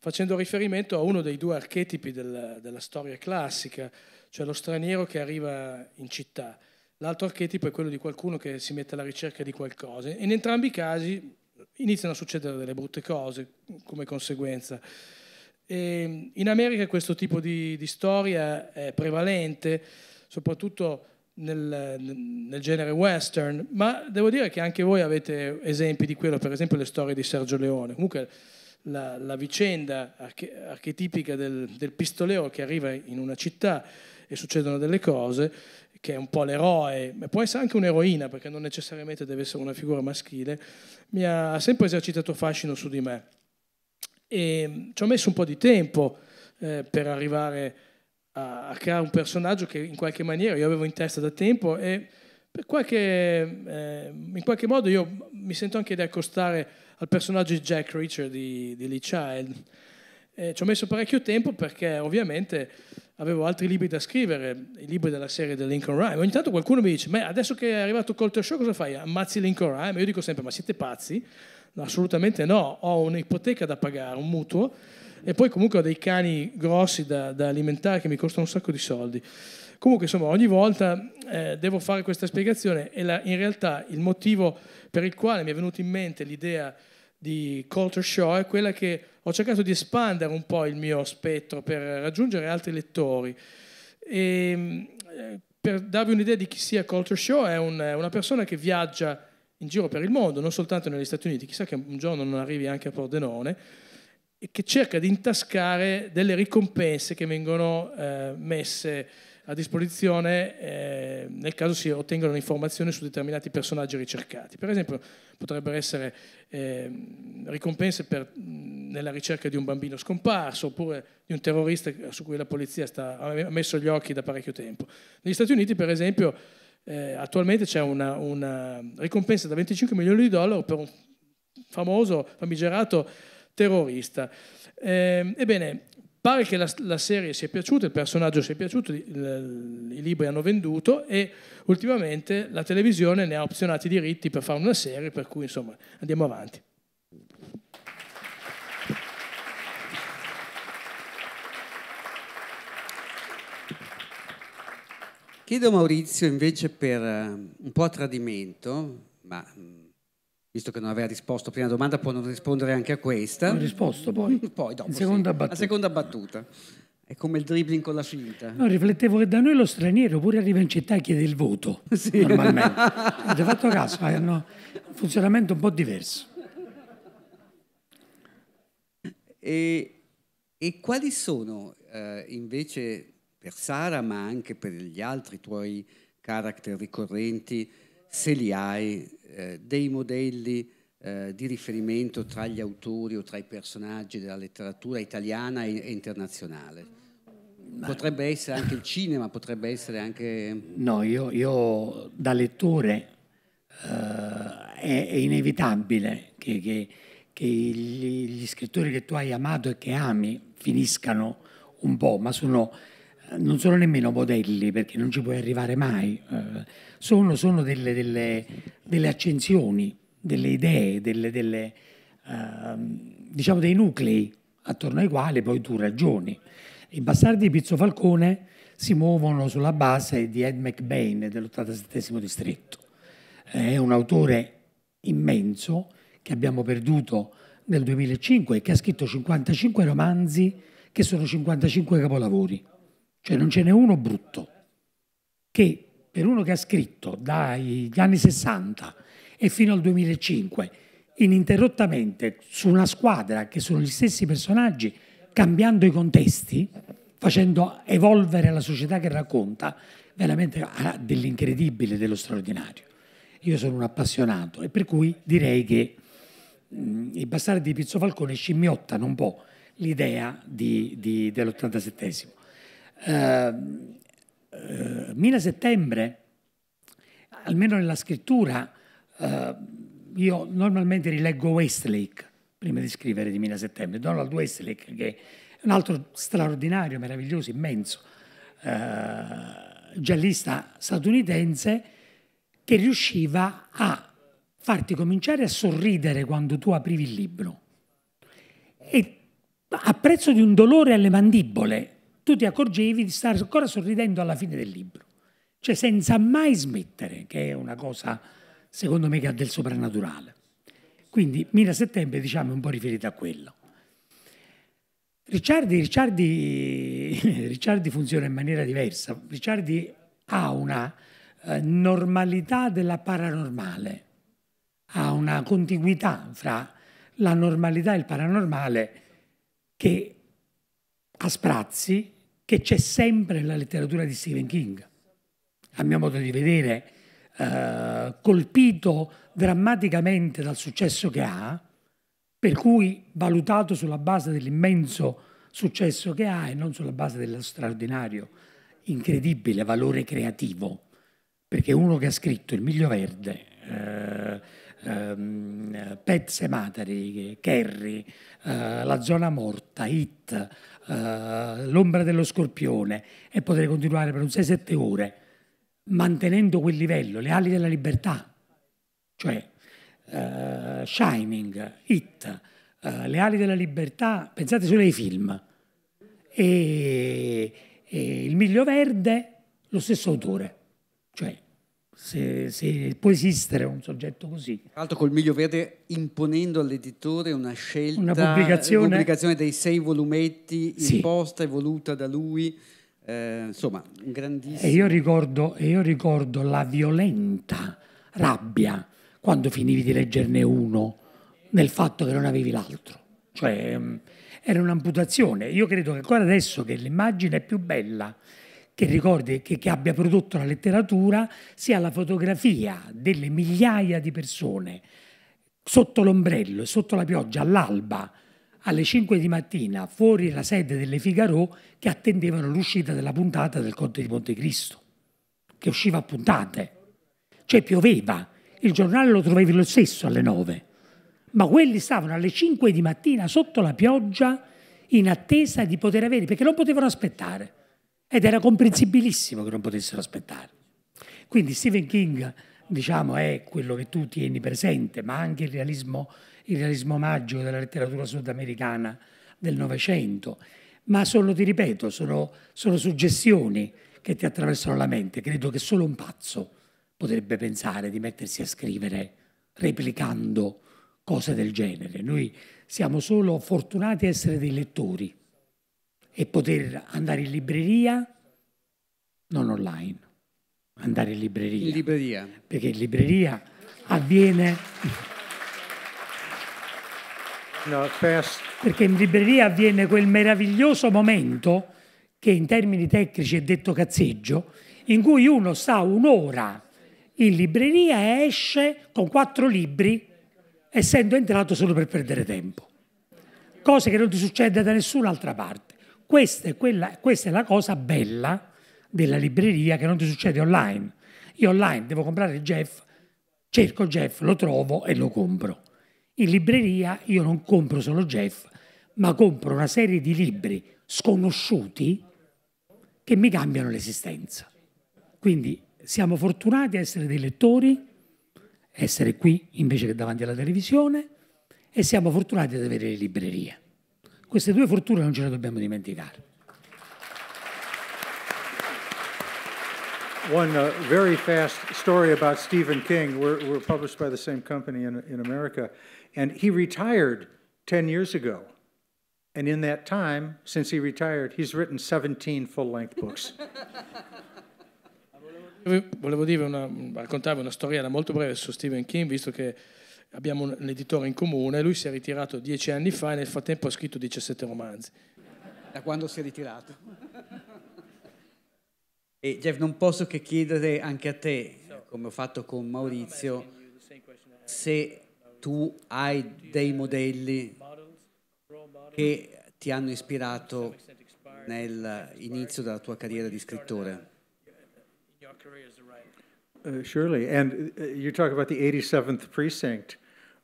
facendo riferimento a uno dei due archetipi del, della storia classica, cioè lo straniero che arriva in città. L'altro archetipo è quello di qualcuno che si mette alla ricerca di qualcosa. In entrambi i casi iniziano a succedere delle brutte cose come conseguenza. E in America questo tipo di, di storia è prevalente, soprattutto nel, nel, genere western, ma devo dire che anche voi avete esempi di quello, per esempio le storie di Sergio Leone. Comunque la, la vicenda arche, archetipica del, del, pistolero che arriva in una città e succedono delle cose, che è un po' l'eroe, ma può essere anche un'eroina, perché non necessariamente deve essere una figura maschile, mi ha sempre esercitato fascino su di me. E ci ho messo un po' di tempo eh, per arrivare a a, creare un personaggio che in qualche maniera io avevo in testa da tempo e per qualche, eh, in qualche modo io mi sento anche di accostare al personaggio di Jack Reacher di, di Lee Child. Eh, ci ho messo parecchio tempo perché ovviamente avevo altri libri da scrivere, i libri della serie del Lincoln Rhyme. Ogni tanto qualcuno mi dice, ma adesso che è arrivato Colter Show cosa fai? Ammazzi Lincoln Rhyme? Io dico sempre, ma siete pazzi? No, assolutamente no, ho un'ipoteca da pagare, un mutuo e poi comunque ho dei cani grossi da, da alimentare che mi costano un sacco di soldi. Comunque, insomma, ogni volta eh, devo fare questa spiegazione e la, in realtà il motivo per il quale mi è venuta in mente l'idea di Culture Show è quella che ho cercato di espandere un po' il mio spettro per raggiungere altri lettori. E, ehm, eh, per darvi un'idea di chi sia Culture Show, è un, una persona che viaggia in giro per il mondo, non soltanto negli Stati Uniti, chissà che un giorno non arrivi anche a Pordenone, e che cerca di intascare delle ricompense che vengono eh, messe a disposizione eh, nel caso si ottengano informazioni su determinati personaggi ricercati. Per esempio potrebbero essere eh, ricompense per, nella ricerca di un bambino scomparso oppure di un terrorista su cui la polizia sta, ha messo gli occhi da parecchio tempo. Negli Stati Uniti per esempio eh, attualmente c'è una, una ricompensa da 25 milioni di dollari per un famoso famigerato terrorista. Eh, ebbene, pare che la, la, serie sia piaciuta, il personaggio sia piaciuto, i, i libri hanno venduto e ultimamente la televisione ne ha opzionati i diritti per fare una serie, per cui insomma andiamo avanti. Chiedo Maurizio invece per eh, un po' a tradimento, ma mm, visto che non aveva risposto prima domanda, può non rispondere anche a questa. Non risposto poi? (laughs) poi dopo, seconda sì. La seconda battuta. È come il dribbling con la finta. No, riflettevo che da noi lo straniero pure arriva in città e chiede il voto, (laughs) sì. normalmente. (laughs) Avete fatto caso, è eh, un funzionamento un po' diverso. E, e quali sono eh, invece per Sara, ma anche per gli altri tuoi character ricorrenti, se li hai, eh, dei modelli eh, di riferimento tra gli autori o tra i personaggi della letteratura italiana e, e internazionale. Potrebbe essere anche il cinema, potrebbe essere anche... No, io, io da lettore eh, è, inevitabile che, che, che gli, gli, scrittori che tu hai amato e che ami finiscano un po', ma sono non sono nemmeno modelli perché non ci puoi arrivare mai, eh. sono, sono delle, delle, delle, accensioni, delle idee, delle, delle, uh, diciamo dei nuclei attorno ai quali poi tu ragioni. I bastardi di Pizzo Falcone si muovono sulla base di Ed McBain dell'87 distretto. È un autore immenso che abbiamo perduto nel 2005 e che ha scritto 55 romanzi che sono 55 capolavori cioè non ce n'è uno brutto, che per uno che ha scritto dagli anni 60 e fino al 2005 ininterrottamente su una squadra che sono gli stessi personaggi, cambiando i contesti, facendo evolvere la società che racconta, veramente ha dell'incredibile, dello straordinario. Io sono un appassionato e per cui direi che mh, mm, i bastardi di Pizzo Falcone scimmiottano un po' l'idea dell'87esimo. Ehm, eh, eh, Settembre, almeno nella scrittura, eh, io normalmente rileggo Westlake prima di scrivere di Mina Settembre, Donald Westlake, che è un altro straordinario, meraviglioso, immenso eh, giallista statunitense che riusciva a farti cominciare a sorridere quando tu aprivi il libro e a prezzo di un dolore alle mandibole tu ti accorgevi di stare ancora sorridendo alla fine del libro. Cioè senza mai smettere, che è una cosa secondo me che ha del soprannaturale. Quindi Mira Settembre diciamo è un po' riferita a quello. Ricciardi, Ricciardi, (laughs) Ricciardi, funziona in maniera diversa. Ricciardi ha una eh, normalità della paranormale, ha una contiguità fra la normalità e il paranormale che a sprazzi che c'è sempre nella letteratura di Stephen King. A mio modo di vedere, eh, colpito drammaticamente dal successo che ha, per cui valutato sulla base dell'immenso successo che ha e non sulla base dello straordinario, incredibile valore creativo, perché uno che ha scritto Il Miglio Verde, eh, ehm, Pezze Matari, Kerry, eh, La Zona Morta, It, eh, L'Ombra dello Scorpione e potrei continuare per un 6-7 ore mantenendo quel livello, le ali della libertà, cioè eh, Shining, Hit, eh, le ali della libertà, pensate solo ai film, e, e Il Miglio Verde, lo stesso autore, cioè se, se, può esistere un soggetto così. Tra l'altro col Miglio Verde imponendo all'editore una scelta, una pubblicazione, pubblicazione dei sei volumetti sì. imposta e voluta da lui, eh, insomma, un grandissimo... E io, ricordo, e io ricordo la violenta rabbia quando finivi di leggerne uno nel fatto che non avevi l'altro. Cioè, mm, era un'amputazione. Io credo che ancora adesso che l'immagine è più bella che ricordi che, che, abbia prodotto la letteratura sia la fotografia delle migliaia di persone sotto l'ombrello, e sotto la pioggia, all'alba, alle 5 di mattina, fuori la sede delle Figaro, che attendevano l'uscita della puntata del Conte di Montecristo, che usciva a puntate. Cioè pioveva, il giornale lo trovavi lo stesso alle 9, ma quelli stavano alle 5 di mattina sotto la pioggia in attesa di poter avere, perché non potevano aspettare ed era comprensibilissimo che non potessero aspettare. Quindi Stephen King, diciamo, è quello che tu tieni presente, ma anche il realismo, il realismo magico della letteratura sudamericana del Novecento. Ma sono, ti ripeto, sono, sono suggestioni che ti attraversano la mente. Credo che solo un pazzo potrebbe pensare di mettersi a scrivere replicando cose del genere. Noi siamo solo fortunati a essere dei lettori e poter andare in libreria, non online, andare in libreria. In libreria. Perché in libreria avviene... No, perché in libreria avviene quel meraviglioso momento che in termini tecnici è detto cazzeggio, in cui uno sta un'ora in libreria e esce con quattro libri, essendo entrato solo per perdere tempo. Cosa che non ti succede da nessun'altra parte. Questa è, quella, questa è la cosa bella della libreria che non ti succede online. Io online devo comprare Jeff, cerco Jeff, lo trovo e lo compro. In libreria io non compro solo Jeff, ma compro una serie di libri sconosciuti che mi cambiano l'esistenza. Quindi siamo fortunati a essere dei lettori, essere qui invece che davanti alla televisione e siamo fortunati ad avere le librerie. Queste due fortune non ce le dobbiamo dimenticare. One uh, very fast story about Stephen King. We're, we're published by the same company in, in America. And he retired 10 years ago. And in that time, since he retired, he's written 17 full length books. (laughs) Volevo dire raccontare una storia molto breve su Stephen King, visto che abbiamo un editore in comune, lui si è ritirato dieci anni fa e nel frattempo ha scritto 17 romanzi. Da quando si è ritirato? e Jeff, non posso che chiedere anche a te, come ho fatto con Maurizio, se tu hai dei modelli che ti hanno ispirato nell'inizio della tua carriera di scrittore. Uh, surely. And uh, you talk about the 87th precinct.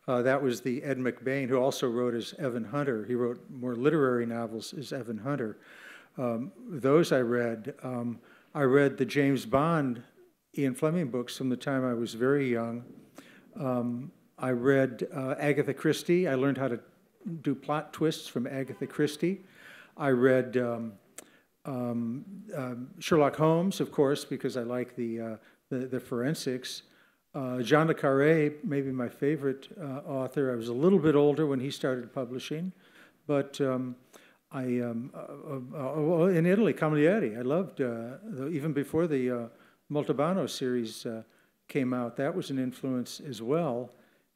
Uh, that was the Ed McBain, who also wrote as Evan Hunter. He wrote more literary novels as Evan Hunter. Um, those I read. Um, I read the James Bond Ian Fleming books from the time I was very young. Um, I read uh, Agatha Christie. I learned how to do plot twists from Agatha Christie. I read um, um, um, Sherlock Holmes, of course, because I like the, uh, the, the forensics. Uh, Jean Le Carre, maybe my favorite uh, author, I was a little bit older when he started publishing, but um, I, um, uh, uh, uh in Italy, Camilleri, I loved, uh, the, even before the Multibano series came out, that was an influence as well.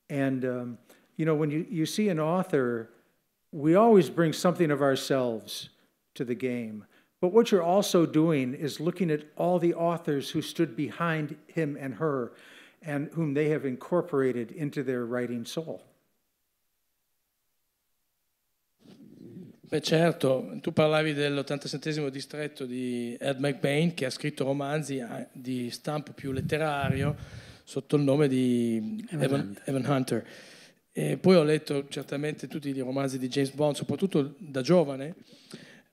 And, um, you know, when you, you see an author, we always bring something of ourselves to the game. But what you're also doing is looking at all the authors who stood behind him and her. and whom they have incorporated into their writing soul. Beh certo, tu parlavi dell'87 distretto di Ed McBain che ha scritto romanzi eh, di stampo più letterario sotto il nome di Evan, Evan Hunter. Evan Hunter. E poi ho letto certamente tutti i romanzi di James Bond, soprattutto da giovane.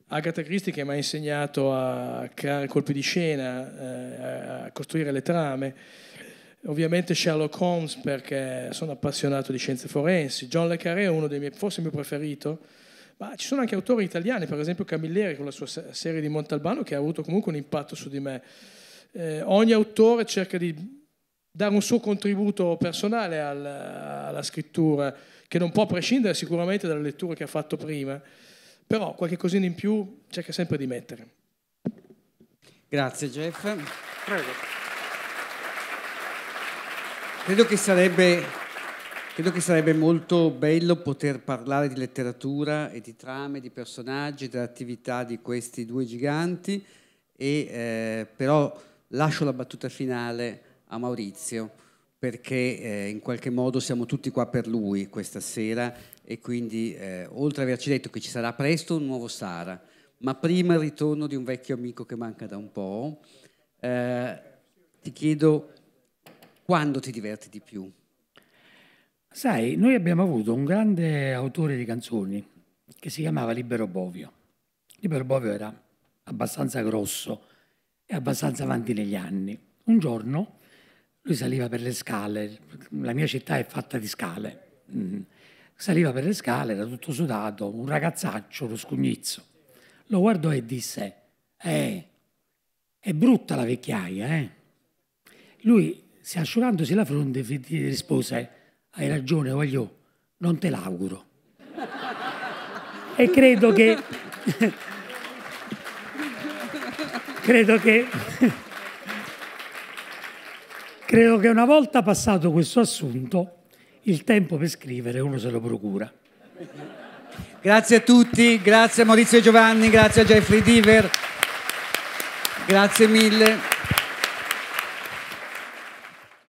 Agatha Christie che mi ha insegnato a creare colpi di scena, eh, a costruire le trame. Ovviamente Sherlock Holmes perché sono appassionato di scienze forensi, John Le Carré è uno dei miei, forse il mio preferito, ma ci sono anche autori italiani, per esempio Camilleri con la sua serie di Montalbano che ha avuto comunque un impatto su di me. Eh, ogni autore cerca di dare un suo contributo personale alla, alla scrittura, che non può prescindere sicuramente dalle letture che ha fatto prima, però qualche cosina in più cerca sempre di mettere. Grazie Jeff. Prego. Credo che, sarebbe, credo che sarebbe molto bello poter parlare di letteratura e di trame, di personaggi, dell'attività di questi due giganti, e, eh, però lascio la battuta finale a Maurizio perché eh, in qualche modo siamo tutti qua per lui questa sera e quindi eh, oltre a averci detto che ci sarà presto un nuovo Sara, ma prima il ritorno di un vecchio amico che manca da un po', eh, ti chiedo quando ti diverti di più? Sai, noi abbiamo avuto un grande autore di canzoni che si chiamava Libero Bovio. Libero Bovio era abbastanza grosso e abbastanza avanti negli anni. Un giorno lui saliva per le scale, la mia città è fatta di scale. Mm. Saliva per le scale, era tutto sudato, un ragazzaccio, lo scugnizzo. Lo guardò e disse, eh, è brutta la vecchiaia, eh? Lui se asciugandosi la fronte rispose, hai ragione Guagliò, non te l'auguro. e credo che... (laughs) credo che... (laughs) credo che una volta passato questo assunto, il tempo per scrivere uno se lo procura. Grazie a tutti, grazie a Maurizio Giovanni, grazie a Jeffrey Diver, grazie mille.